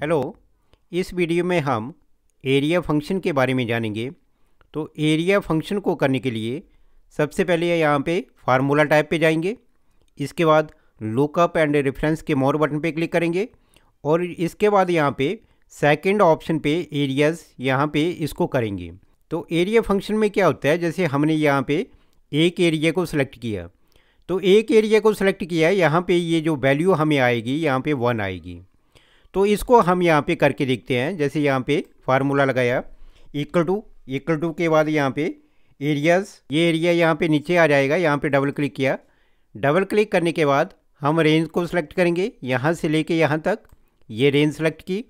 hello इस video में हम एरिया फंक्शन के बारे में जानेंगे तो एरिया फंक्शन को करने के लिए सबसे पहले यहाँ पे फार्मूला टाइप पे जाएंगे इसके बाद लुकअप एंड रेफरेंस के मोर बटन पे क्लिक करेंगे और इसके बाद यहाँ पे सेकंड ऑप्शन पे एरियाज यहाँ पे इसको करेंगे तो एरिया फंक्शन में क्या होता है जैसे हमने यहाँ पर एक एरिया को सिलेक्ट किया तो एक एरिया को सिलेक्ट किया यहाँ पर ये जो वैल्यू हमें आएगी यहाँ पर वन आएगी तो इसको हम यहाँ पे करके देखते हैं जैसे यहाँ पे फार्मूला लगाया इक्वल टू इक्वल टू के बाद यहाँ पे एरियाज़ ये एरिया यहाँ पे नीचे आ जाएगा यहाँ पे डबल क्लिक किया डबल क्लिक करने के बाद हम रेंज को सिलेक्ट करेंगे यहाँ से लेके यहाँ तक ये रेंज सेलेक्ट की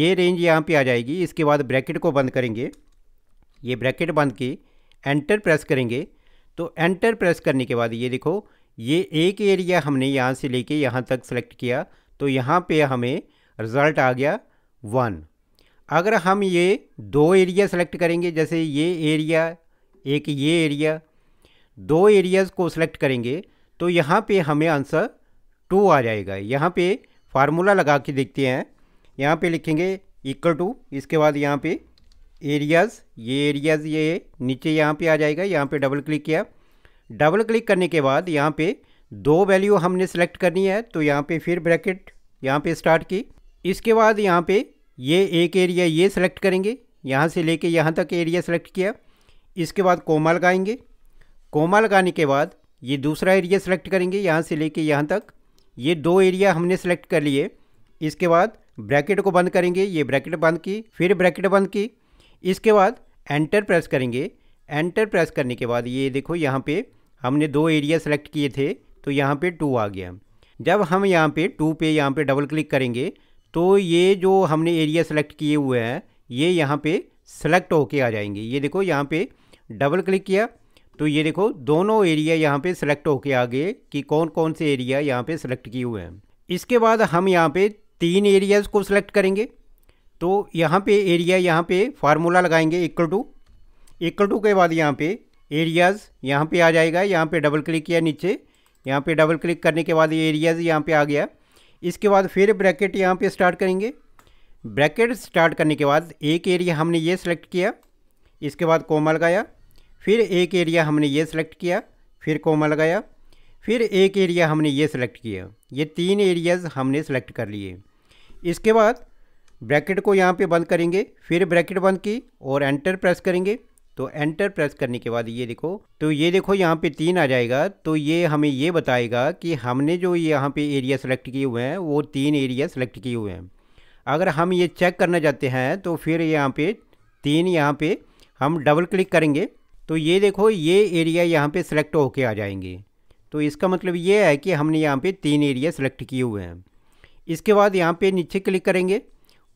ये रेंज यहाँ पे आ जाएगी इसके बाद ब्रैकेट को बंद करेंगे ये ब्रैकेट बंद की एंटर प्रेस करेंगे तो एंटर प्रेस करने के बाद ये देखो ये एक एरिया हमने यहाँ से लेके यहाँ तक सेलेक्ट किया तो यहाँ पे हमें रिज़ल्ट आ गया वन अगर हम ये दो एरिया सेलेक्ट करेंगे जैसे ये एरिया एक ये एरिया दो एरियाज़ को सेलेक्ट करेंगे तो यहाँ पे हमें आंसर टू आ जाएगा यहाँ पे फार्मूला लगा के देखते हैं यहाँ पे लिखेंगे इक्वल टू इसके बाद यहाँ पे एरियाज़ ये एरियाज़ ये नीचे यहाँ पे आ जाएगा यहाँ पे डबल क्लिक किया डबल क्लिक करने के बाद यहाँ पे दो वैल्यू हमने सेलेक्ट करनी है तो यहाँ पे फिर ब्रैकेट यहाँ पे स्टार्ट की इसके बाद यहाँ पे ये एक एरिया ये सिलेक्ट करेंगे यहाँ से लेके यहाँ तक एरिया सेलेक्ट किया इसके बाद कोमा लगाएंगे कोमा लगाने के बाद ये दूसरा एरिया सेलेक्ट करेंगे यहाँ से लेके यहाँ तक ये दो एरिया हमने सेलेक्ट कर लिए इसके बाद ब्रैकेट को बंद करेंगे ये ब्रैकेट बंद की फिर ब्रैकेट बंद की इसके बाद एंटर प्रेस करेंगे एंटर प्रेस करने के बाद ये देखो यहाँ पे हमने दो एरिया सेलेक्ट किए थे तो यहाँ पे टू आ गया जब हम यहाँ पे टू पे यहाँ पे डबल क्लिक करेंगे तो ये जो हमने एरिया सेलेक्ट किए हुए हैं ये यहाँ पे सेलेक्ट होके आ जाएंगे ये देखो यहाँ पे डबल क्लिक किया तो ये देखो दोनों एरिया यहाँ पे सेलेक्ट होके आ गए कि कौन कौन से एरिया यहाँ पे सेलेक्ट किए हुए हैं इसके बाद हम यहाँ पे तीन एरियाज़ को सिलेक्ट करेंगे तो यहाँ पे एरिया यहाँ पे फार्मूला लगाएंगे इक्वल टू इक्वल टू के बाद यहाँ पे एरियाज़ यहाँ पे आ जाएगा यहाँ पे डबल क्लिक किया नीचे यहाँ पे डबल क्लिक करने के बाद एरियाज़ यहाँ पे आ गया इसके बाद फिर ब्रैकेट यहाँ पे स्टार्ट करेंगे ब्रैकेट स्टार्ट करने के बाद एक एरिया हमने ये सिलेक्ट किया इसके बाद कोमा लगाया फिर एक एरिया हमने ये सिलेक्ट किया फिर कोमा लगाया फिर एक एरिया हमने ये सिलेक्ट किया ये तीन एरियाज़ हमने सेलेक्ट कर लिए इसके बाद ब्रैकेट को यहाँ पे बंद करेंगे फिर ब्रैकेट बंद की और एंटर प्रेस करेंगे तो एंटर प्रेस करने के बाद ये देखो तो ये देखो यहाँ पे तीन आ जाएगा तो ये हमें ये बताएगा कि हमने जो यहाँ पे एरिया सेलेक्ट किए हुए हैं वो तीन एरिया सेलेक्ट किए हुए हैं अगर हम ये चेक करना चाहते हैं तो फिर यहाँ पे तीन यहाँ पे हम डबल क्लिक करेंगे तो ये देखो ये एरिया यहाँ पे सेलेक्ट होके आ जाएंगे तो इसका मतलब ये है कि हमने यहाँ पर तीन एरिया सेलेक्ट किए हुए हैं इसके बाद यहाँ पर नीचे क्लिक करेंगे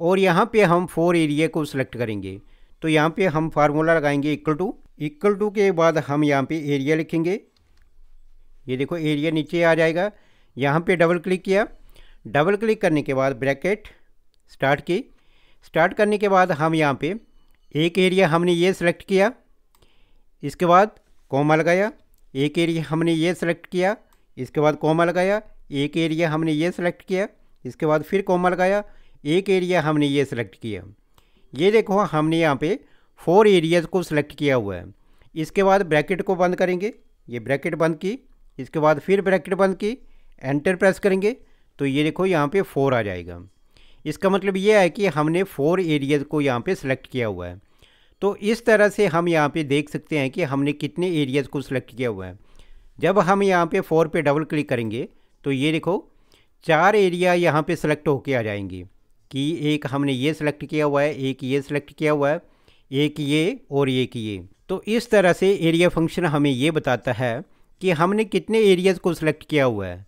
और यहाँ पर हम फोर एरिया को सिलेक्ट करेंगे तो यहाँ पे हम फार्मूला लगाएंगे इक्वल टू इक्वल टू के बाद हम यहाँ पे एरिया लिखेंगे ये देखो एरिया नीचे आ जाएगा यहाँ पे डबल क्लिक किया डबल क्लिक करने के बाद ब्रैकेट स्टार्ट की स्टार्ट करने के बाद हम यहाँ पे एक एरिया हमने ये सेलेक्ट किया इसके बाद कोमा लगाया एक एरिया हमने ये सेलेक्ट किया इसके बाद कोमा लगाया एक एरिया हमने ये सेलेक्ट किया इसके बाद फिर कोमा लगाया एक एरिया हमने ये सेलेक्ट किया ये देखो हाँ, हमने यहाँ पे फोर एरियाज़ को सिलेक्ट किया हुआ है इसके बाद ब्रैकेट को बंद करेंगे ये ब्रैकेट बंद की इसके बाद फिर ब्रैकेट बंद की एंटर प्रेस करेंगे तो ये देखो यहाँ पे फोर आ जाएगा इसका मतलब ये है कि हमने फोर एरियाज़ को यहाँ पे सिलेक्ट किया हुआ है तो इस तरह से हम यहाँ पे देख सकते हैं कि हमने कितने एरियाज़ को सिलेक्ट किया हुआ है जब हम यहाँ पे फोर पे डबल क्लिक करेंगे तो ये देखो चार एरिया यहाँ पे सिलेक्ट होके आ जाएंगे कि एक हमने ये सेलेक्ट किया हुआ है एक ये सेलेक्ट किया हुआ है एक ये और एक ये तो इस तरह से एरिया फंक्शन हमें ये बताता है कि हमने कितने एरियाज़ को सिलेक्ट किया हुआ है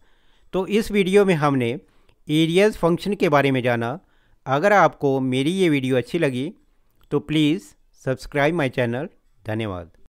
तो इस वीडियो में हमने एरियाज़ फंक्शन के बारे में जाना अगर आपको मेरी ये वीडियो अच्छी लगी तो प्लीज़ सब्सक्राइब माई चैनल धन्यवाद